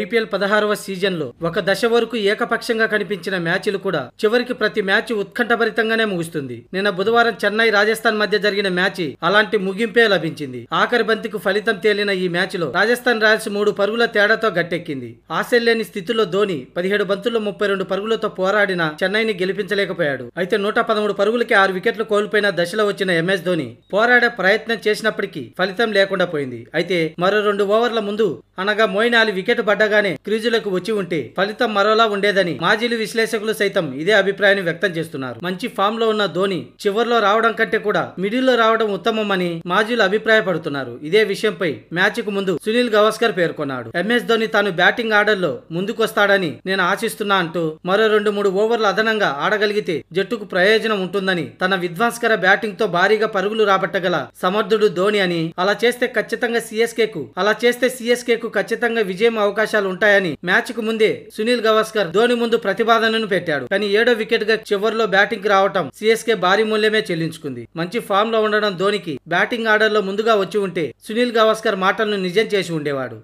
IPL పదహారవ సీజన్లో ఒక దశ వరకు ఏకపక్షంగా కనిపించిన మ్యాచ్లు కూడా చివరికి ప్రతి మ్యాచ్ ఉత్కంఠభరితంగానే ముగుస్తుంది నిన్న బుధవారం చెన్నై రాజస్థాన్ మధ్య జరిగిన మ్యాచ్ అలాంటి ముగింపే లభించింది ఆఖరి బంతికి ఫలితం తేలిన ఈ మ్యాచ్లో రాజస్థాన్ రాయల్స్ మూడు పరుగుల తేడాతో గట్టెక్కింది ఆశలేని స్థితిలో ధోని పదిహేడు బంతుల్లో ముప్పై రెండు పరుగులతో పోరాడిన చెన్నైని గెలిపించలేకపోయాడు అయితే నూట పదమూడు పరుగులకి ఆరు వికెట్లు కోల్పోయిన దశలో వచ్చిన ఎంఎస్ ధోని పోరాడే ప్రయత్నం చేసినప్పటికీ ఫలితం లేకుండా పోయింది అయితే మరో రెండు ఓవర్ల ముందు అనగా మోయినాలి వికెట్ పడ్డగానే క్రీజులకు వచ్చి ఉంటే ఫలితం మరోలా ఉండేదని మాజీలు విశ్లేషకులు సైతం ఇదే అభిప్రాయాన్ని వ్యక్తం చేస్తున్నారు మంచి ఫామ్ లో ఉన్న ధోని చివర్లో రావడం కంటే కూడా మిడిల్లో రావడం ఉత్తమమని మాజీలు అభిప్రాయపడుతున్నారు ఇదే విషయంపై మ్యాచ్ కు ముందు సునీల్ గవాస్కర్ పేర్కొన్నాడు ఎంఎస్ ధోని తాను బ్యాటింగ్ ఆర్డర్లో ముందుకొస్తాడని నేను ఆశిస్తున్నా అంటూ మరో రెండు మూడు ఓవర్లు అదనంగా ఆడగలిగితే జట్టుకు ప్రయోజనం ఉంటుందని తన విధ్వంసకర బ్యాటింగ్ తో భారీగా పరుగులు రాబట్టగల సమర్థుడు ధోని అని అలా చేస్తే ఖచ్చితంగా సిఎస్కే కు అలా చేస్తే సిఎస్కే ఇండియాకు ఖచ్చితంగా విజయం అవకాశాలు ఉంటాయని మ్యాచ్ కు ముందే సునీల్ గవాస్కర్ ధోని ముందు ప్రతిపాదనను పెట్టాడు కానీ ఏడో వికెట్ గా చివరిలో బ్యాటింగ్ కి రావటం సిఎస్కే భారీ మూల్యమే చెల్లించుకుంది మంచి ఫామ్ లో ఉండడం ధోనికి బ్యాటింగ్ ఆర్డర్ లో ముందుగా వచ్చి ఉంటే సునీల్ గవాస్కర్ మాటలను నిజం చేసి ఉండేవాడు